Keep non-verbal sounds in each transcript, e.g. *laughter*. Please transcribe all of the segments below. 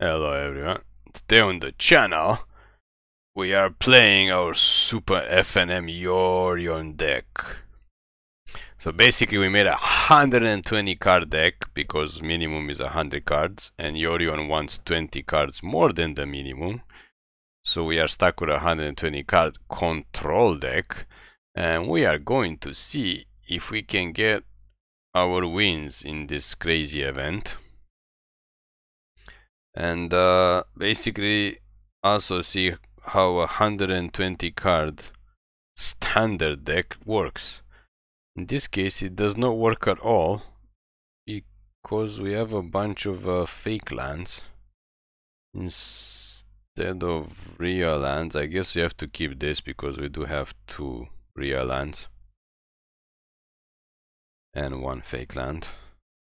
Hello everyone. Today on the channel, we are playing our Super FNM Yorion deck. So basically we made a 120 card deck, because minimum is 100 cards, and Yorion wants 20 cards more than the minimum. So we are stuck with a 120 card control deck, and we are going to see if we can get our wins in this crazy event and uh, basically also see how a 120 card standard deck works. In this case it does not work at all because we have a bunch of uh, fake lands instead of real lands. I guess we have to keep this because we do have two real lands and one fake land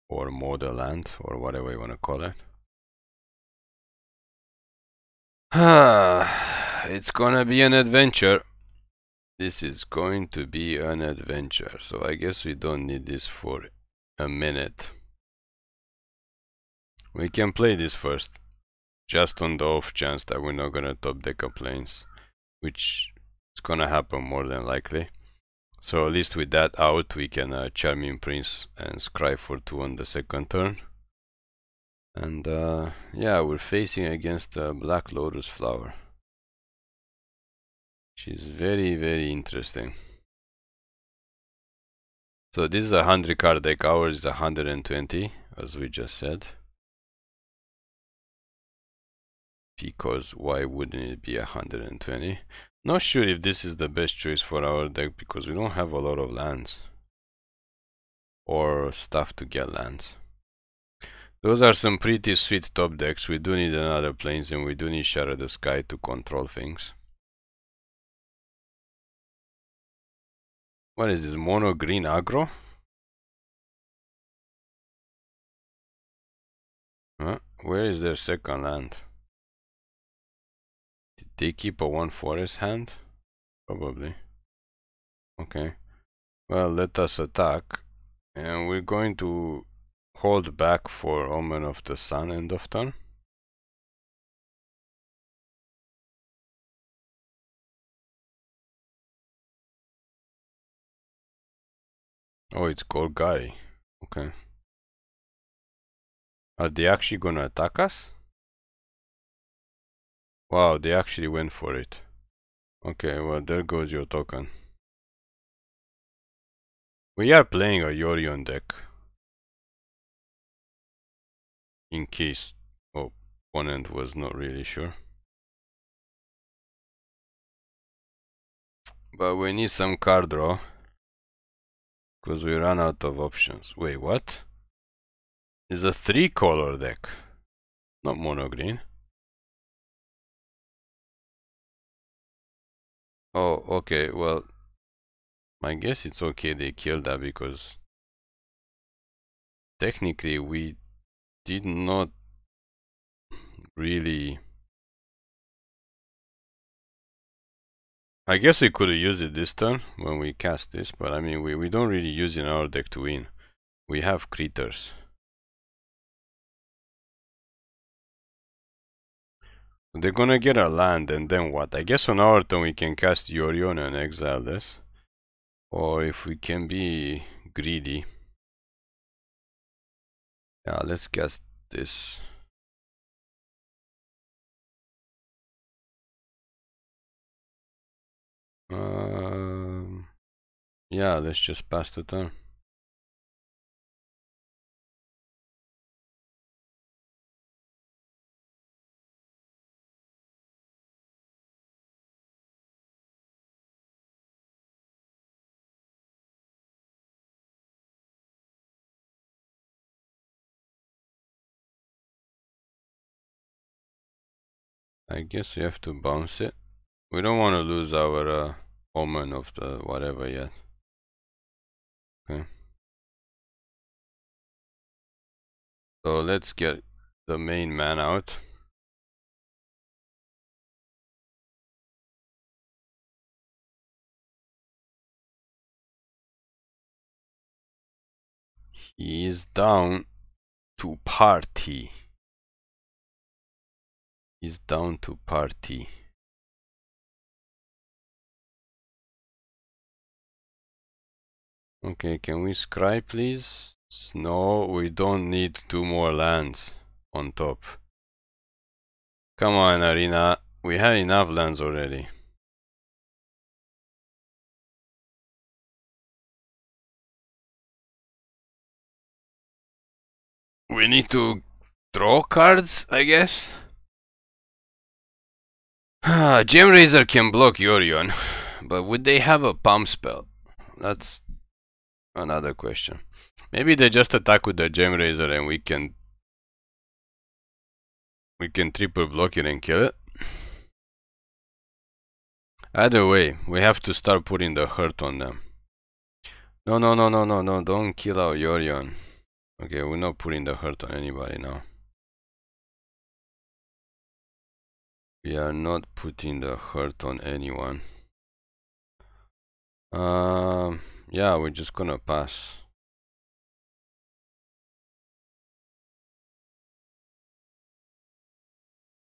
or model land or whatever you want to call it. *sighs* it's gonna be an adventure. This is going to be an adventure. So I guess we don't need this for a minute. We can play this first. Just on the off chance that we're not gonna top deck up planes, Which is gonna happen more than likely. So at least with that out we can uh, Charming Prince and Scry for 2 on the second turn and uh, yeah we're facing against a black lotus flower which is very very interesting so this is a 100 card deck ours is 120 as we just said because why wouldn't it be 120 not sure if this is the best choice for our deck because we don't have a lot of lands or stuff to get lands those are some pretty sweet top decks. We do need another planes and we do need Shadow the Sky to control things. What is this? Mono green aggro? Huh? Where is their second land? Did they keep a one forest hand? Probably. Okay. Well, let us attack. And we're going to hold back for Omen of the Sun end of turn. Oh, it's Golgari. Okay. Are they actually gonna attack us? Wow, they actually went for it. Okay, well, there goes your token. We are playing a Yorion deck in case opponent end was not really sure. But we need some card draw. Because we run out of options. Wait, what? It's a three color deck. Not mono green. Oh, okay, well... I guess it's okay they killed that because... Technically we did not really... I guess we could use it this turn when we cast this, but I mean, we, we don't really use in our deck to win. We have creatures. They're gonna get a land and then what? I guess on our turn we can cast Yorion and exile this. Or if we can be greedy. Yeah, let's guess this. Um, yeah, let's just pass the time. I guess we have to bounce it. We don't want to lose our uh, omen of the whatever yet. Okay. So let's get the main man out. He's down to party is down to party. Okay, can we scry please? No, we don't need two more lands on top. Come on, Arena. We had enough lands already. We need to draw cards, I guess? Gem *sighs* Razor can block Yorion, *sighs* but would they have a pump spell? That's another question. Maybe they just attack with the Gem Razor and we can we can triple block it and kill it. Either way, we have to start putting the hurt on them. No, no, no, no, no, no, don't kill our Yorion. Okay, we're not putting the hurt on anybody now. We are not putting the hurt on anyone. Um, yeah, we're just gonna pass.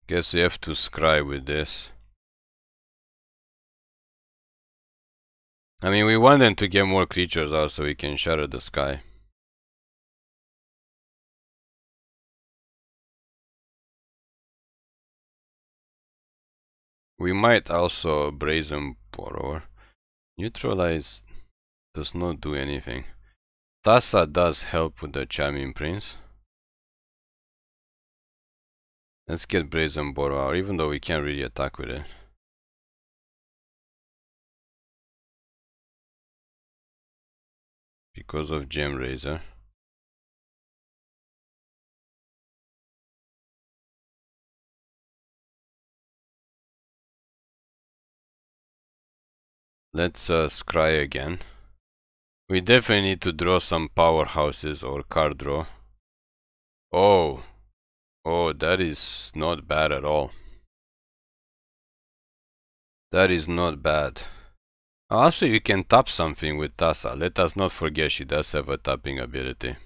Guess we have to scry with this. I mean, we want them to get more creatures out so we can shatter the sky. We might also brazen borrower. Neutralize does not do anything. Tassa does help with the charming prince. Let's get brazen borrower, even though we can't really attack with it. Because of gem razor. Let's uh, scry again. We definitely need to draw some powerhouses or card draw. Oh. Oh, that is not bad at all. That is not bad. Also, you can tap something with Tasa. Let us not forget she does have a tapping ability.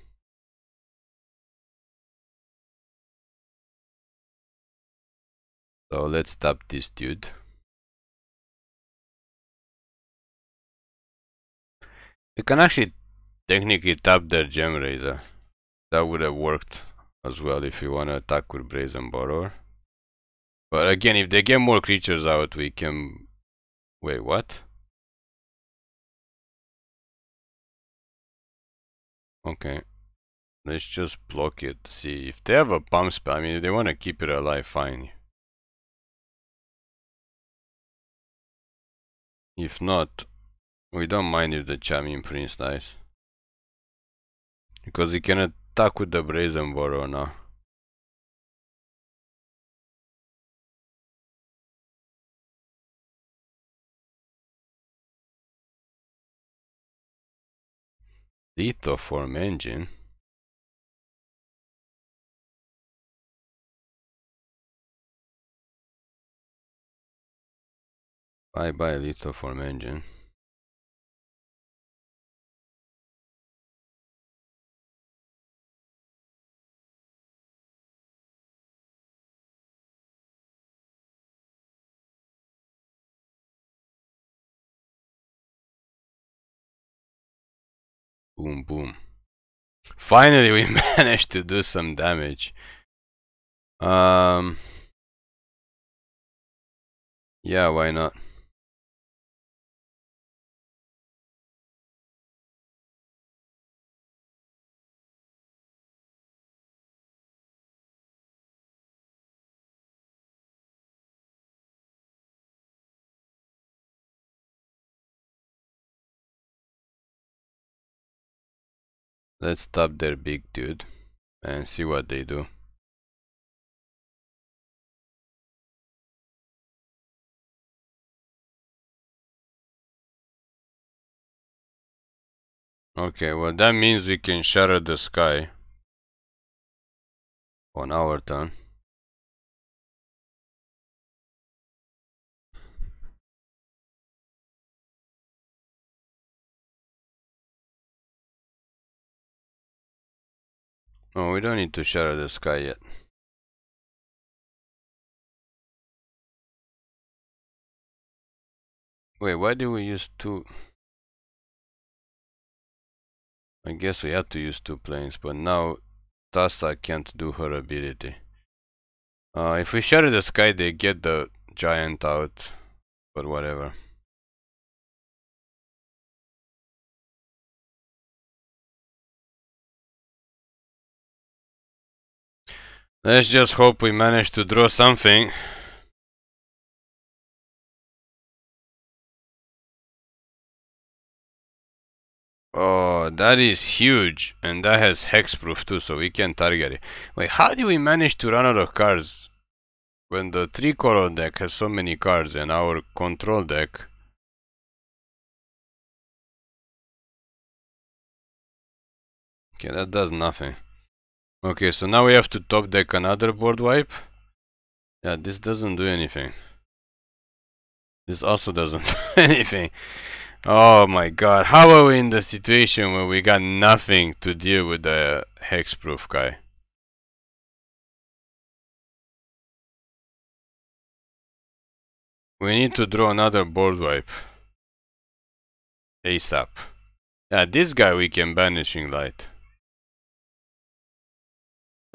So let's tap this dude. You can actually technically tap their gem raiser. That would have worked as well if you want to attack with Brazen Borrower. But again, if they get more creatures out, we can... Wait, what? Okay. Let's just block it. See, if they have a pump spell, I mean, if they want to keep it alive, fine. If not, we don't mind if the Charming Prince dies. Because he can attack with the Brazen Borrow now. Lethal Form Engine? Bye bye Lethal Form Engine. Boom, boom. Finally, we *laughs* managed to do some damage. Um, yeah, why not? Let's stop their big dude and see what they do. Okay, well that means we can shatter the sky on our turn. Oh, we don't need to shadow the sky yet. Wait, why do we use two? I guess we had to use two planes, but now Tasa can't do her ability. Uh, if we shatter the sky, they get the giant out, but whatever. Let's just hope we manage to draw something. Oh, that is huge. And that has hexproof too, so we can target it. Wait, how do we manage to run out of cards? When the three color deck has so many cards and our control deck... Okay, that does nothing. Okay, so now we have to top deck another board wipe. Yeah, this doesn't do anything. This also doesn't *laughs* do anything. Oh my god, how are we in the situation where we got nothing to deal with the hexproof guy? We need to draw another board wipe. ASAP. Yeah, this guy we can banishing light.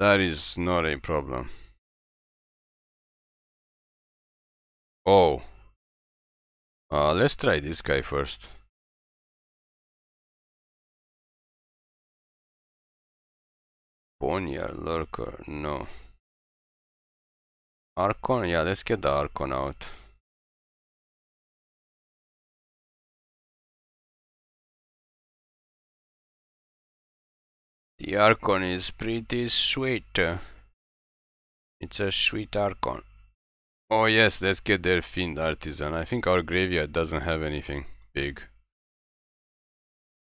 That is not a problem. Oh. Uh, let's try this guy first. Bonyar Lurker, no. Archon, yeah, let's get the Archon out. The Archon is pretty sweet. It's a sweet Archon. Oh yes, let's get their fiend artisan. I think our graveyard doesn't have anything big.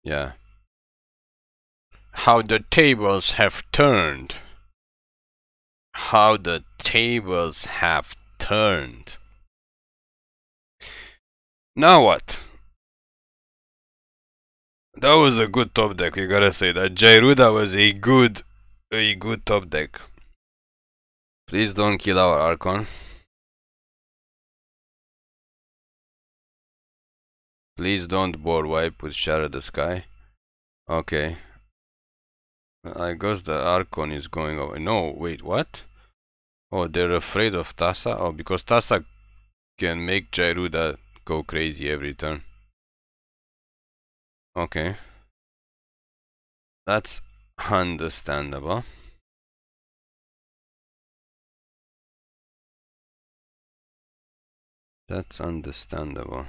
Yeah. How the tables have turned. How the tables have turned. Now what? That was a good top deck, you gotta say that. Jairuda was a good, a good top deck. Please don't kill our Archon. Please don't board wipe with Shatter the Sky. Okay. I guess the Archon is going away. No, wait, what? Oh, they're afraid of Tasa? Oh, because Tasa can make Jairuda go crazy every turn. Okay. That's understandable. That's understandable.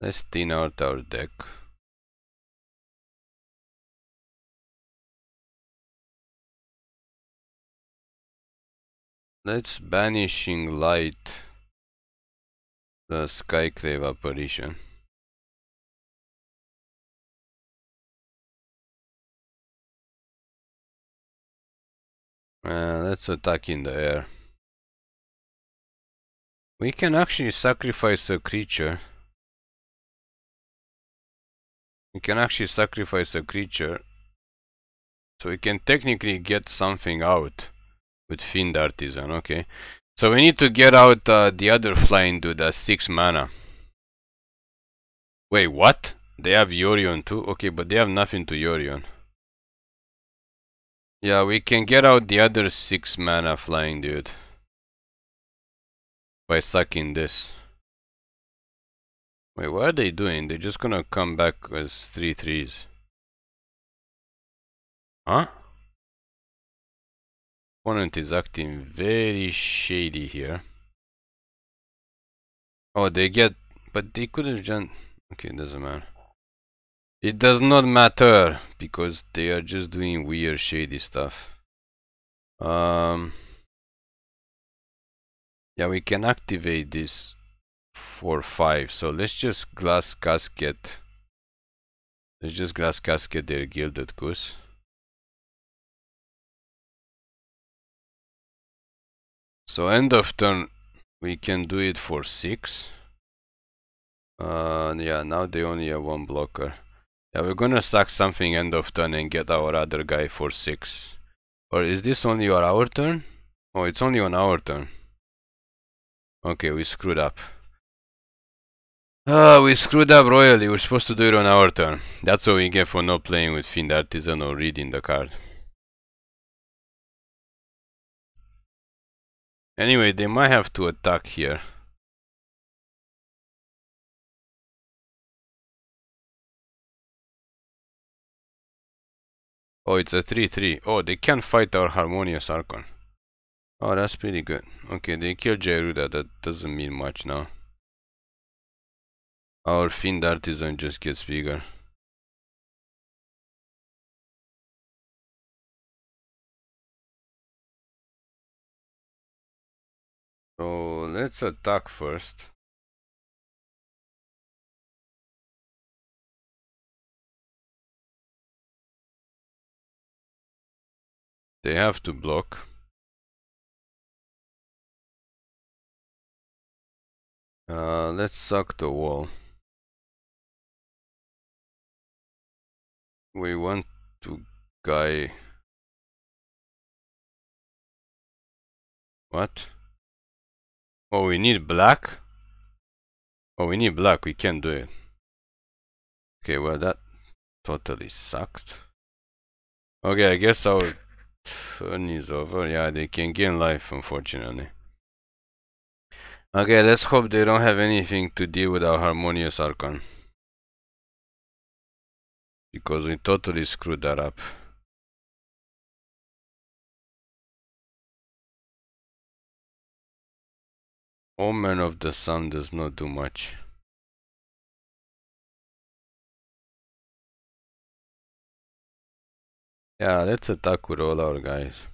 Let's thin out our deck. Let's banishing light the Skyclave apparition. Uh, let's attack in the air. We can actually sacrifice a creature. We can actually sacrifice a creature. So we can technically get something out with Fiend Artisan, okay. So we need to get out uh, the other flying dude at uh, 6 mana. Wait, what? They have Yorion too? Okay, but they have nothing to Yorion. Yeah, we can get out the other 6 mana flying dude. By sucking this. Wait, what are they doing? They're just gonna come back as three threes. Huh? Opponent is acting very shady here. Oh, they get... But they could have done... Okay, it doesn't matter. It does not matter, because they are just doing weird shady stuff. Um... Yeah, we can activate this for 5, so let's just glass casket. Let's just glass casket their gilded goose. So end of turn, we can do it for 6. Uh, yeah, now they only have one blocker. Yeah, we're gonna suck something end of turn and get our other guy for 6. Or is this only on our turn? Oh, it's only on our turn. Okay, we screwed up. Uh, we screwed up royally, we're supposed to do it on our turn. That's what we get for not playing with Fiend Artisan or reading the card. Anyway, they might have to attack here. Oh, it's a 3-3. Oh, they can fight our Harmonious Archon. Oh, that's pretty good. Okay, they killed Jairuda. That doesn't mean much now. Our Fiend Artisan just gets bigger. So let's attack first. They have to block. Uh, let's suck the wall. We want to guy... What? Oh, we need black? Oh, we need black. We can't do it. Okay, well, that totally sucked. Okay, I guess our turn is over. Yeah, they can gain life, unfortunately. Okay, let's hope they don't have anything to deal with our Harmonious Archon. Because we totally screwed that up. Omen of the Sun does not do much. Yeah, let's attack with all our guys.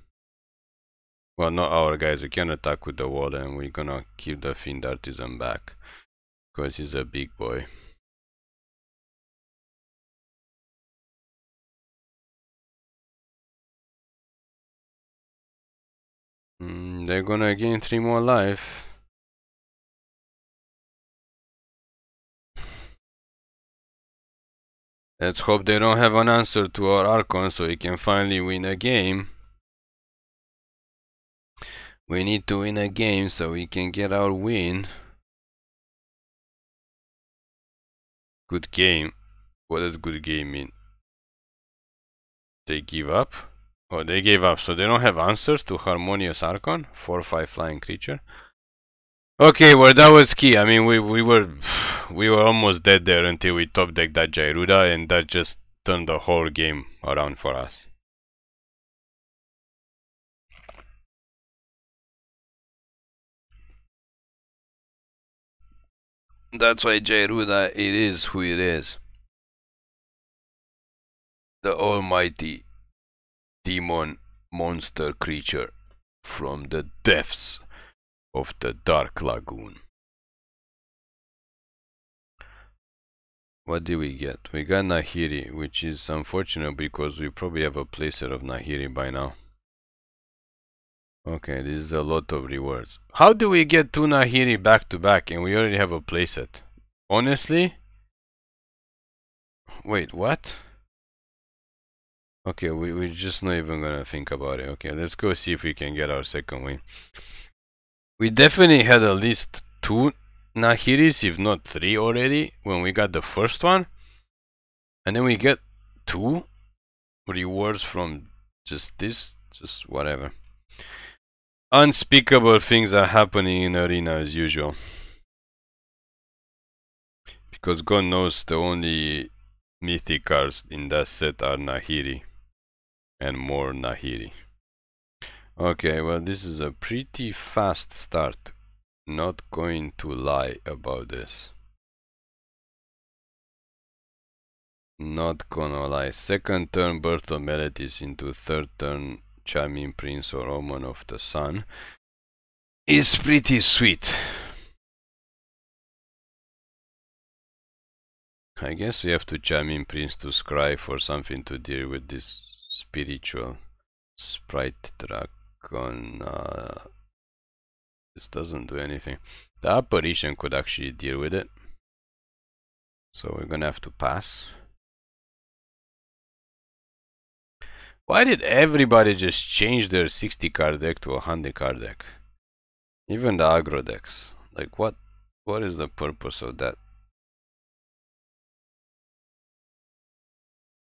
Well, not our guys, we can attack with the wall and we're gonna keep the Fiend Artisan back. Because he's a big boy. Mm, they're gonna gain 3 more life. Let's hope they don't have an answer to our Archon so he can finally win a game. We need to win a game so we can get our win. Good game. What does good game mean? They give up? Oh, they gave up. So they don't have answers to Harmonious Archon? 4-5 flying creature. Okay, well that was key. I mean, we we were *sighs* we were almost dead there until we top decked that Jairuda, and that just turned the whole game around for us. That's why Jairuda it is who it is. The almighty demon monster creature from the depths of the Dark Lagoon. What do we get? We got Nahiri, which is unfortunate because we probably have a placer of Nahiri by now. Okay, this is a lot of rewards. How do we get two Nahiri back to back and we already have a playset? Honestly? Wait, what? Okay, we, we're just not even gonna think about it. Okay, let's go see if we can get our second win. We definitely had at least two Nahiris, if not three already, when we got the first one. And then we get two rewards from just this, just whatever. Unspeakable things are happening in Arena as usual. Because God knows the only mythic cards in that set are Nahiri. And more Nahiri. Okay, well this is a pretty fast start. Not going to lie about this. Not gonna lie. Second turn Birth of Melodies into third turn Charming Prince or Omen of the Sun is pretty sweet. I guess we have to Charming Prince to Scry for something to deal with this spiritual sprite drug on... Uh, this doesn't do anything. The apparition could actually deal with it. So we're gonna have to pass. Why did everybody just change their 60 card deck to a 100 card deck? Even the aggro decks. Like what? What is the purpose of that?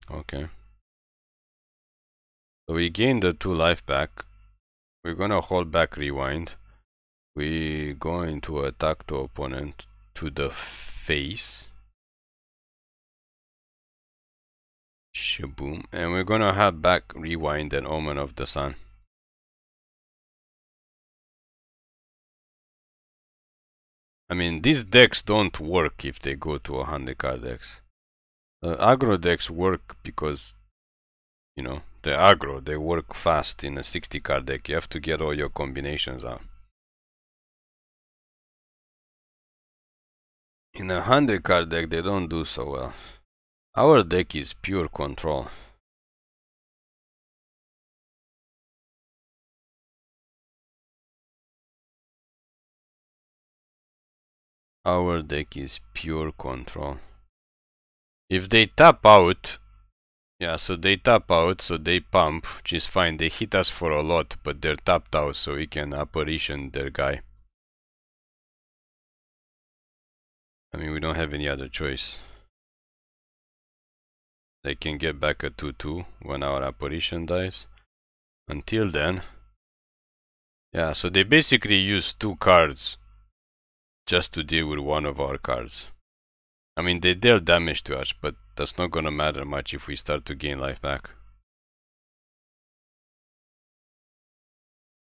Okay. So we gained the two life back. We're gonna hold back rewind. We're going to attack the opponent to the face. Shaboom. And we're gonna have back rewind and omen of the sun. I mean, these decks don't work if they go to a handicard decks. Uh, aggro decks work because, you know, the aggro, they work fast in a 60 card deck. You have to get all your combinations out. In a 100 card deck, they don't do so well. Our deck is pure control. Our deck is pure control. If they tap out, yeah, so they tap out, so they pump, which is fine. They hit us for a lot, but they're tapped out, so we can apparition their guy. I mean, we don't have any other choice. They can get back a 2-2 when our apparition dies. Until then... Yeah, so they basically use two cards just to deal with one of our cards. I mean, they deal damage to us, but that's not gonna matter much if we start to gain life back.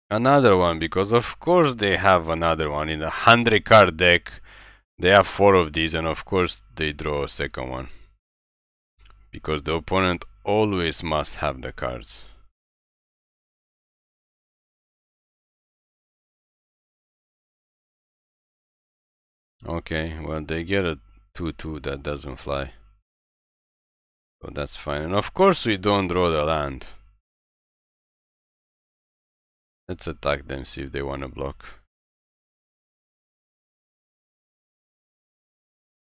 Another one, because of course they have another one. In a 100 card deck, they have four of these, and of course they draw a second one. Because the opponent always must have the cards. Okay, well they get a 2-2 that doesn't fly. So that's fine. And of course we don't draw the land. Let's attack them, see if they want to block.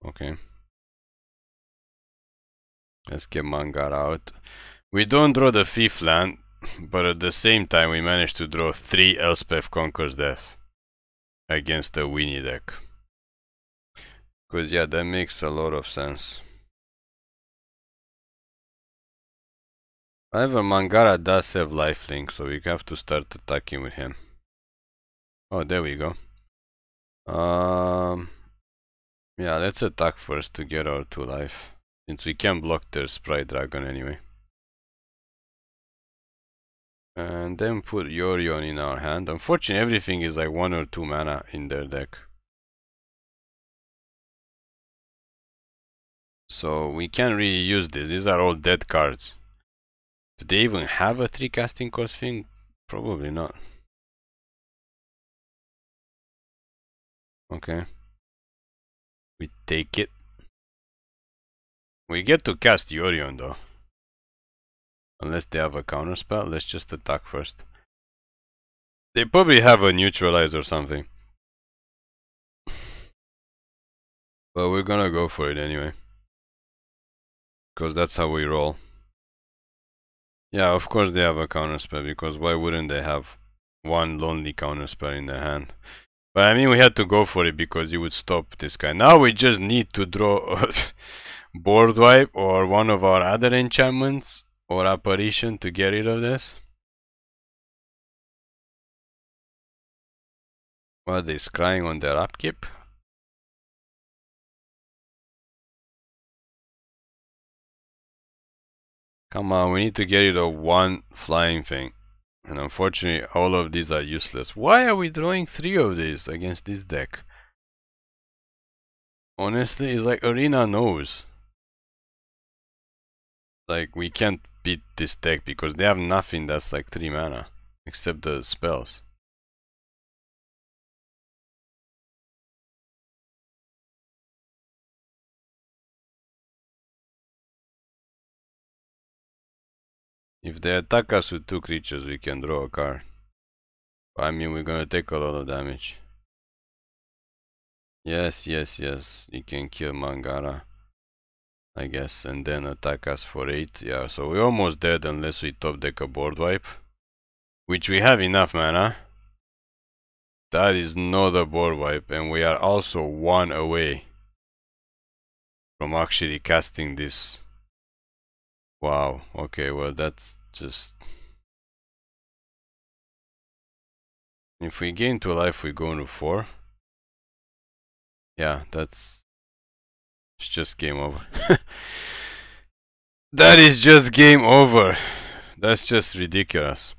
Okay. Let's get Mangar out. We don't draw the fifth land, *laughs* but at the same time we managed to draw three Elspeth Conquers Death against the Winnie deck. Because yeah, that makes a lot of sense. However, Mangara does have lifelink, so we have to start attacking with him. Oh, there we go. Um, yeah, let's attack first to get our two life. Since we can block their sprite dragon anyway. And then put Yorion in our hand. Unfortunately, everything is like one or two mana in their deck. So we can really use this. These are all dead cards. Do they even have a 3 casting cost thing? Probably not. Okay. We take it. We get to cast the Orion though. Unless they have a counter spell, let's just attack first. They probably have a neutralize or something. *laughs* but we're gonna go for it anyway. Because that's how we roll. Yeah, of course they have a counterspell because why wouldn't they have one lonely counterspell in their hand? But I mean, we had to go for it because you would stop this guy. Now we just need to draw *laughs* board wipe or one of our other enchantments or apparition to get rid of this. What crying they scrying on their upkeep? Come on, we need to get you the one flying thing. And unfortunately, all of these are useless. Why are we drawing three of these against this deck? Honestly, it's like Arena knows. Like, we can't beat this deck because they have nothing that's like 3 mana. Except the spells. If they attack us with two creatures, we can draw a card. I mean, we're gonna take a lot of damage. Yes, yes, yes, you can kill Mangara. I guess, and then attack us for 8. Yeah, so we're almost dead unless we top deck a board wipe. Which we have enough mana. That is not a board wipe, and we are also one away from actually casting this Wow, okay, well that's just... If we gain two life, we go into four. Yeah, that's... It's just game over. *laughs* that is just game over. That's just ridiculous.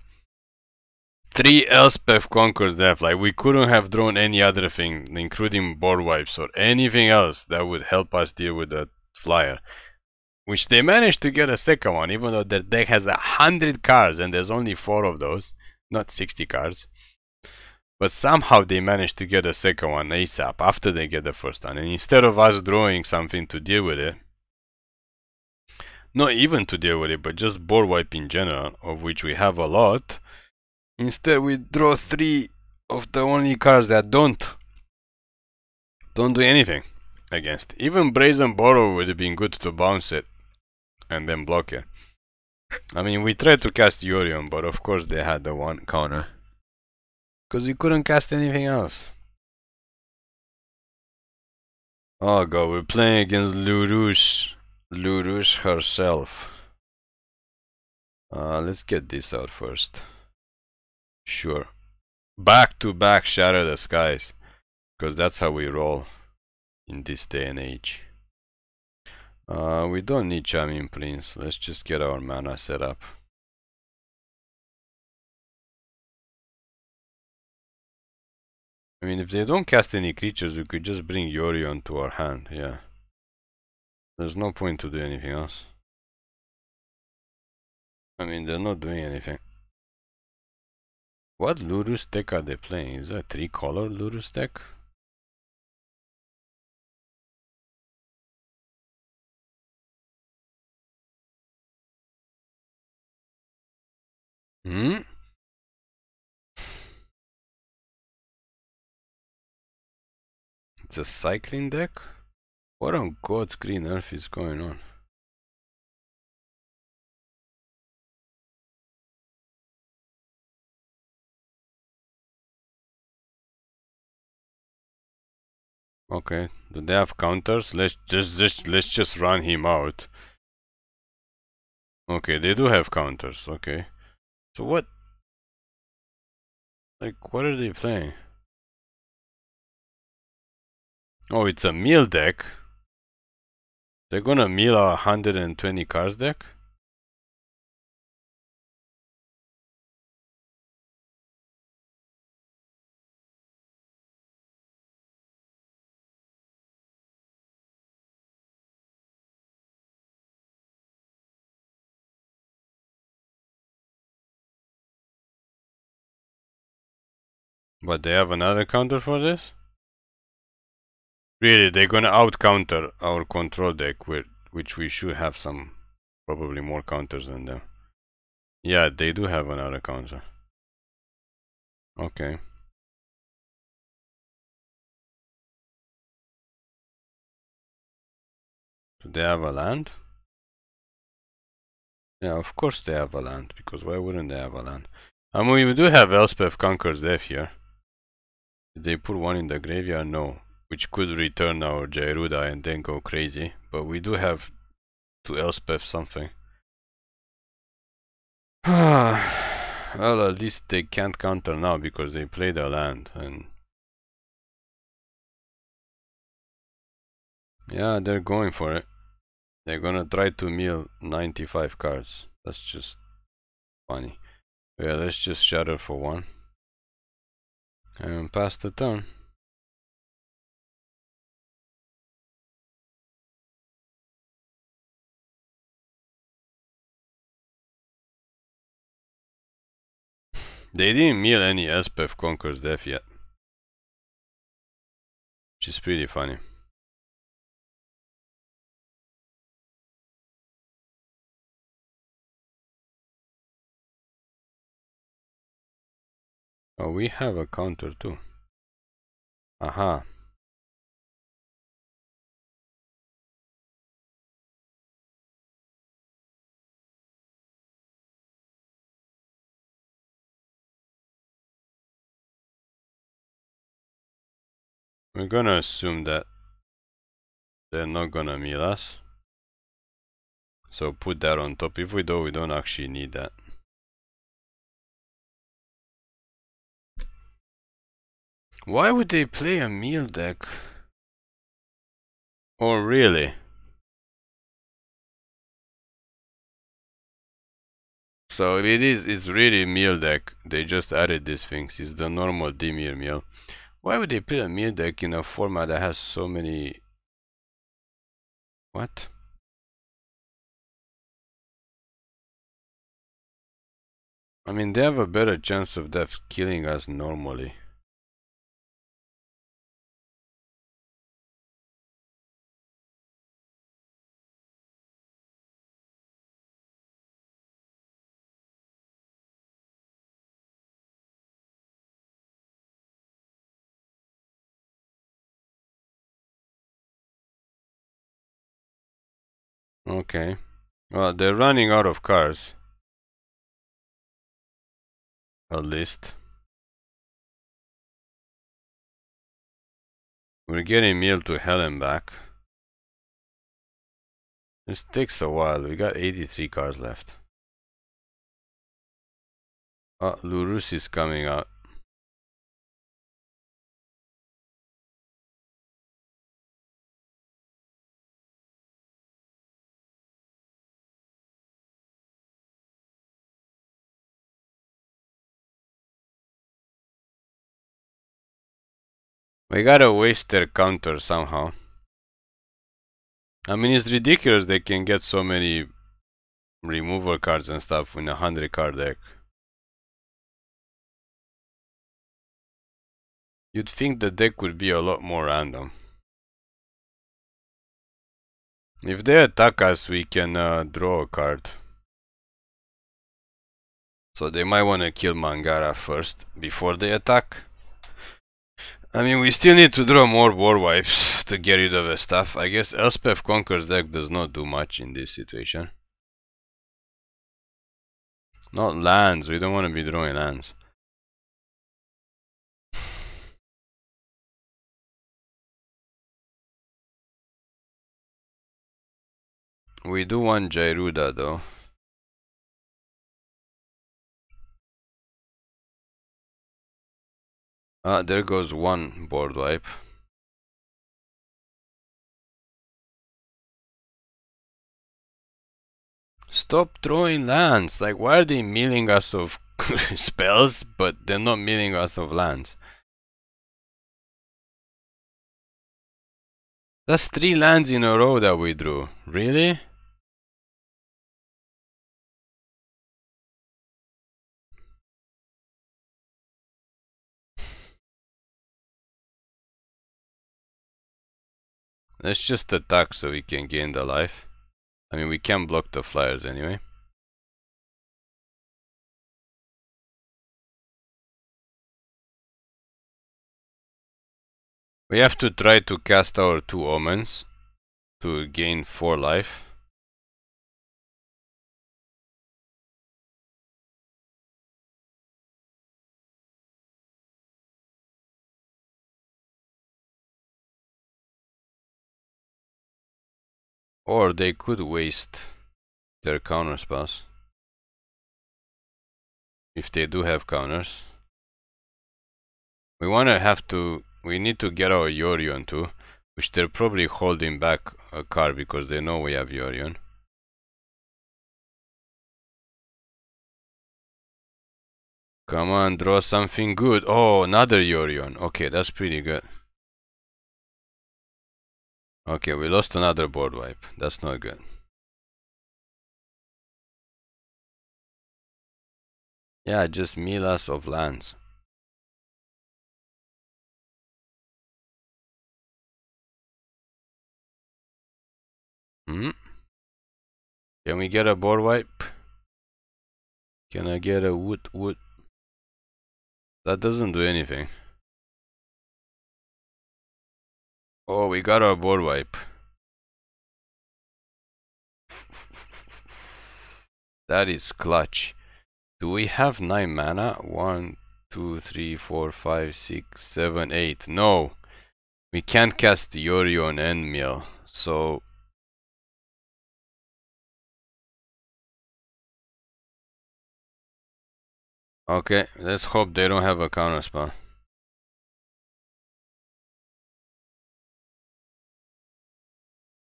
Three Elspeth conquers death. Like, we couldn't have drawn any other thing, including board wipes or anything else that would help us deal with that flyer which they managed to get a second one, even though their deck has a hundred cards and there's only four of those, not 60 cards. But somehow they managed to get a second one ASAP after they get the first one. And instead of us drawing something to deal with it, not even to deal with it, but just board wipe in general, of which we have a lot, instead we draw three of the only cards that don't don't do anything against. Even Brazen Borrow would have been good to bounce it and then block it. I mean, we tried to cast Yorion, but of course they had the one counter. Because we couldn't cast anything else. Oh god, we're playing against Lurush. Lurush herself. Uh, let's get this out first. Sure. Back to back Shatter the Skies. Because that's how we roll in this day and age. Uh, we don't need charming planes. Let's just get our mana set up. I mean, if they don't cast any creatures, we could just bring Yori to our hand, yeah. There's no point to do anything else. I mean, they're not doing anything. What Lurus deck are they playing? Is that three color Lurus deck? Hmm? It's a cycling deck? What on God's green earth is going on? Okay, do they have counters? Let's just, just let's just run him out. Okay, they do have counters, okay. So what? Like, what are they playing? Oh, it's a meal deck. They're gonna meal a 120 cards deck? But they have another counter for this? Really, they're gonna out-counter our control deck, with, which we should have some, probably more counters than them. Yeah, they do have another counter. Okay. Do they have a land? Yeah, of course they have a land, because why wouldn't they have a land? I mean, we do have Elspeth Conquers Death here they put one in the graveyard? No. Which could return our Jairuda and then go crazy. But we do have to Elspeth something. *sighs* well, at least they can't counter now because they play their land and... Yeah, they're going for it. They're gonna try to mill 95 cards. That's just funny. Yeah, let's just shatter for one and past the turn, They didn't mill any SPF Conquers Death yet. Which is pretty funny. Oh, we have a counter too. Aha. We're gonna assume that they're not gonna meet us. So put that on top. If we do, we don't actually need that. Why would they play a meal deck? Or oh, really? So it is, it's really meal deck. They just added these things. It's the normal Dimir meal. Why would they play a meal deck in a format that has so many... What? I mean, they have a better chance of death killing us normally. Okay. Well, they're running out of cars. At least. We're getting meal to Helen back. This takes a while. We got 83 cars left. Uh, Lurus is coming out. We gotta waste their counter somehow. I mean, it's ridiculous they can get so many removal cards and stuff in a 100 card deck. You'd think the deck would be a lot more random. If they attack us, we can uh, draw a card. So they might want to kill Mangara first, before they attack. I mean, we still need to draw more war wipes to get rid of the stuff. I guess Elspeth Conqueror's deck does not do much in this situation. Not lands, we don't want to be drawing lands. *sighs* we do want Jairuda though. Ah, there goes one board wipe. Stop throwing lands! Like, why are they milling us of *laughs* spells, but they're not milling us of lands? That's three lands in a row that we drew. Really? Let's just attack so we can gain the life. I mean, we can block the flyers anyway. We have to try to cast our two omens to gain 4 life. Or they could waste their counter spells. If they do have counters. We wanna have to... We need to get our Yorion too. Which they're probably holding back a car because they know we have Yorion. Come on, draw something good. Oh, another Yorion. Okay, that's pretty good. Okay, we lost another board wipe. That's not good. Yeah, just milas of lands. Hmm? Can we get a board wipe? Can I get a wood wood? That doesn't do anything. Oh, we got our board wipe. That is clutch. Do we have 9 mana? 1, 2, 3, 4, 5, 6, 7, 8. No! We can't cast Yori on Enmil, so... Okay, let's hope they don't have a counter spell.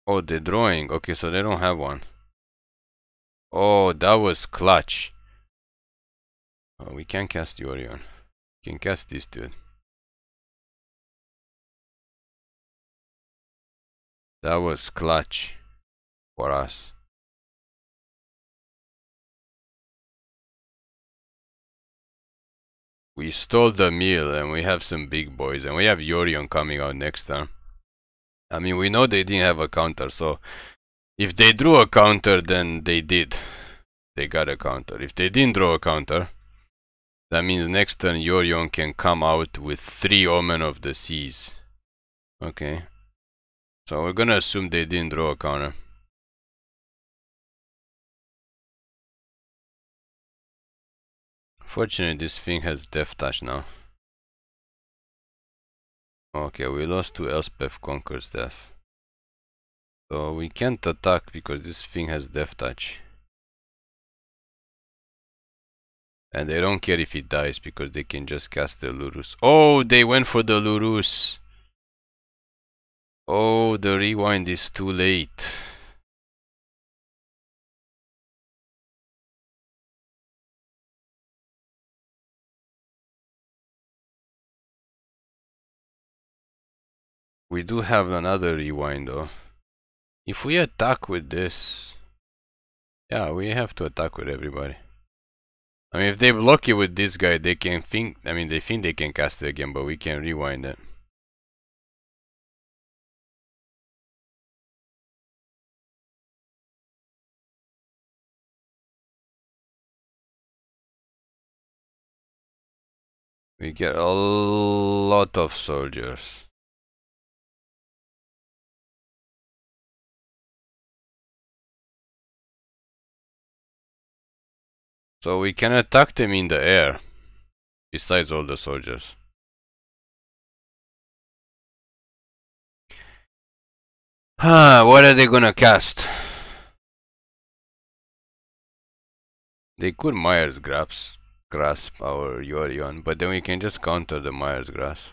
Oh, the drawing. Okay, so they don't have one. Oh, that was clutch. Oh, we can cast the Orion. We can cast this dude. That was clutch for us. We stole the meal and we have some big boys and we have Yorion coming out next time. I mean, we know they didn't have a counter, so if they drew a counter, then they did. They got a counter. If they didn't draw a counter, that means next turn Yorion can come out with three Omen of the Seas. Okay. So we're gonna assume they didn't draw a counter. Fortunately, this thing has death touch now. Okay, we lost to Elspeth Conquers Death. So we can't attack because this thing has death touch. And they don't care if it dies because they can just cast the Lurus. Oh, they went for the Lurus! Oh, the rewind is too late. We do have another rewind though. If we attack with this... Yeah, we have to attack with everybody. I mean, if they block you with this guy, they can think... I mean, they think they can cast it again, but we can rewind it. We get a lot of soldiers. So we can attack them in the air, besides all the soldiers. Ah, what are they gonna cast? They could Myers grasp, grasp our Yorion, but then we can just counter the Myers grasp.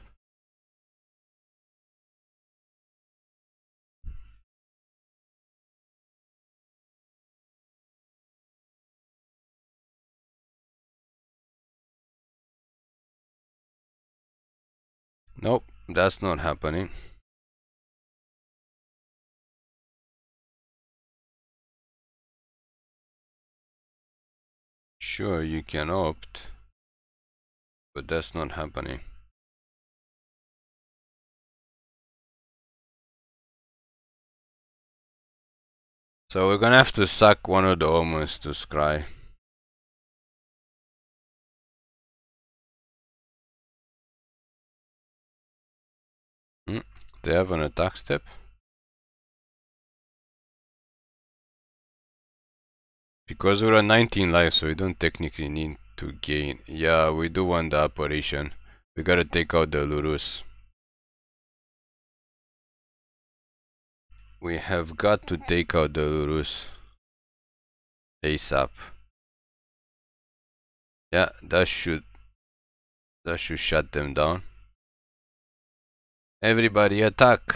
Nope, that's not happening. Sure, you can opt, but that's not happening. So we're gonna have to suck one of the omens to scry. a duck step. Because we're at 19 life, so we don't technically need to gain. Yeah, we do want the operation. We gotta take out the Lurus. We have got to take out the Lurus. ASAP. Yeah, that should... That should shut them down. Everybody attack!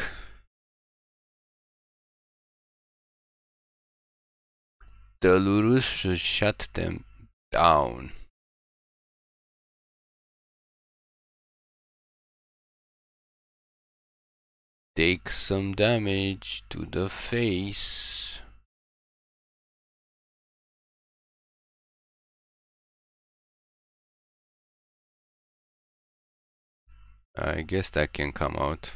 The Telurus should shut them down. Take some damage to the face. I guess that can come out.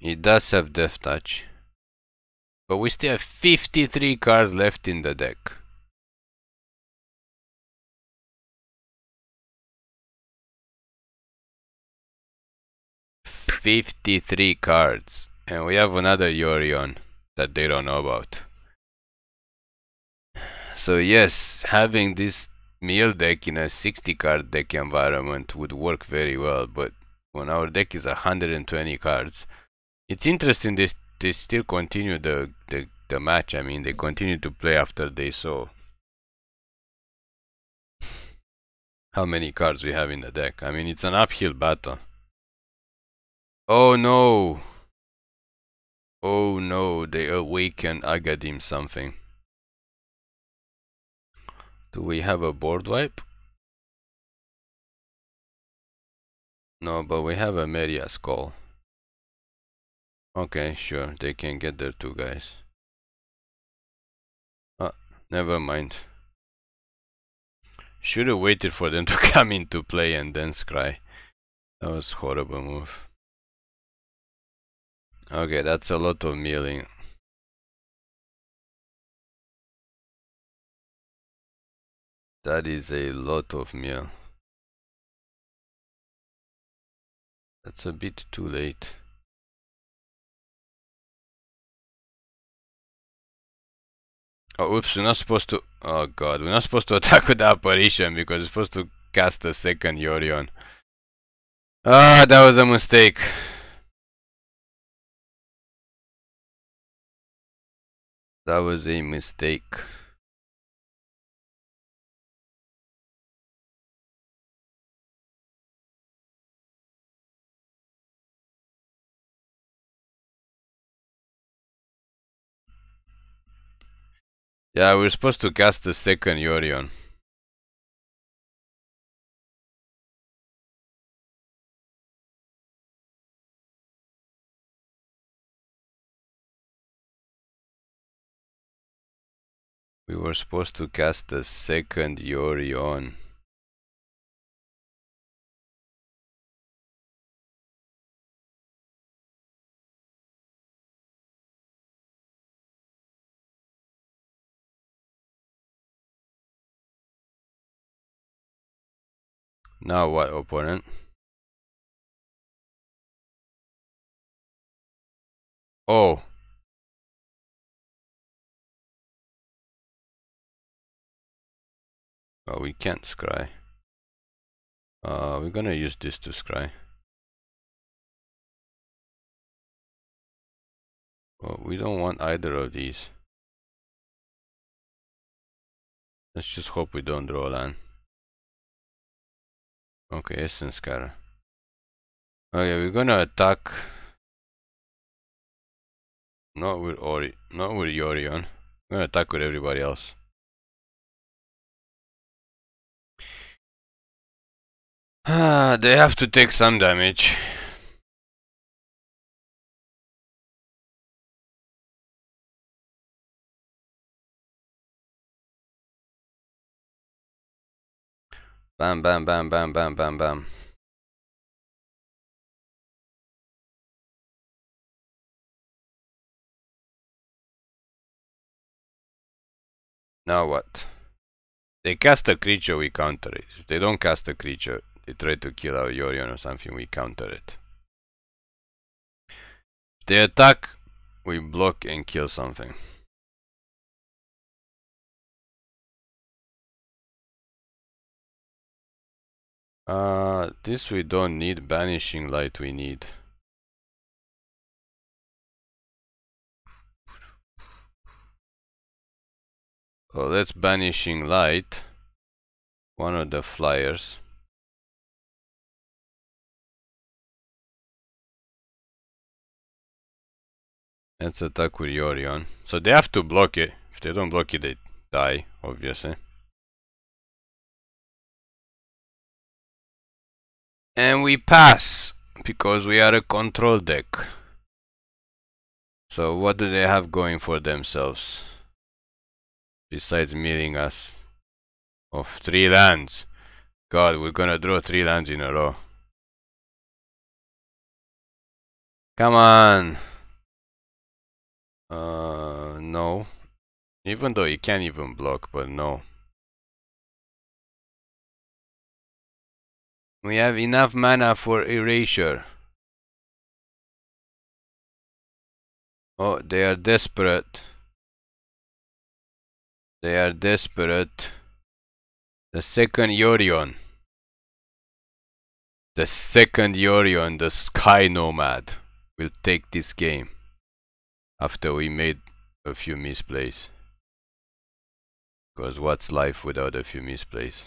It does have death touch. But we still have 53 cards left in the deck. Fifty-three cards. And we have another Yorion that they don't know about. So yes, having this meal deck in a 60 card deck environment would work very well, but when our deck is 120 cards, it's interesting they, they still continue the, the, the match. I mean, they continue to play after they saw *laughs* how many cards we have in the deck. I mean, it's an uphill battle. Oh no! Oh no, they awaken Agadim something. Do we have a board wipe? No, but we have a media skull. Okay, sure, they can get there too, guys. Ah, never mind. Should have waited for them *laughs* to come into play and then scry. That was horrible move. Okay, that's a lot of milling. That is a lot of meal. That's a bit too late. Oh, oops, we're not supposed to... Oh god, we're not supposed to *laughs* attack with the apparition because we're supposed to cast the second Yorion. Ah, that was a mistake. That was a mistake. Yeah, we're supposed to cast the second Yorion. We were supposed to cast the second Yorion. Now what, opponent? Oh. Well, oh, we can't scry. Uh, we're gonna use this to scry. Well, we don't want either of these. Let's just hope we don't draw a land. Okay, Essence Car. Okay, oh, we're gonna attack. Not with Ori, not with Yorion. We're gonna attack with everybody else. *sighs* they have to take some damage. Bam, bam, bam, bam, bam, bam, bam. Now what? They cast a creature, we counter it. If they don't cast a creature, they try to kill our Yorion or something, we counter it. If they attack, we block and kill something. Uh, this we don't need. Banishing light we need. Oh, that's banishing light. One of the flyers. Let's attack with Yorion. So they have to block it. If they don't block it, they die, obviously. And we pass, because we are a control deck. So what do they have going for themselves? Besides milling us of three lands. God, we're gonna draw three lands in a row. Come on! Uh, no. Even though you can't even block, but no. We have enough mana for erasure. Oh, they are desperate. They are desperate. The second Yorion. The second Yorion, the Sky Nomad, will take this game. After we made a few misplays. Because what's life without a few misplays?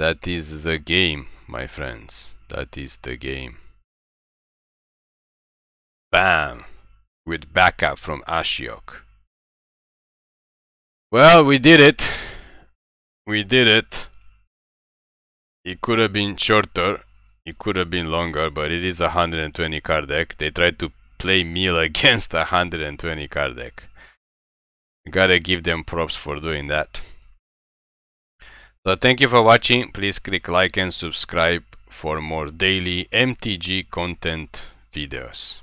That is the game, my friends. That is the game. Bam! With backup from Ashiok. Well, we did it. We did it. It could have been shorter. It could have been longer, but it is a 120 card deck. They tried to play Mill *laughs* against a 120 card deck. Gotta give them props for doing that. So thank you for watching. Please click like and subscribe for more daily MTG content videos.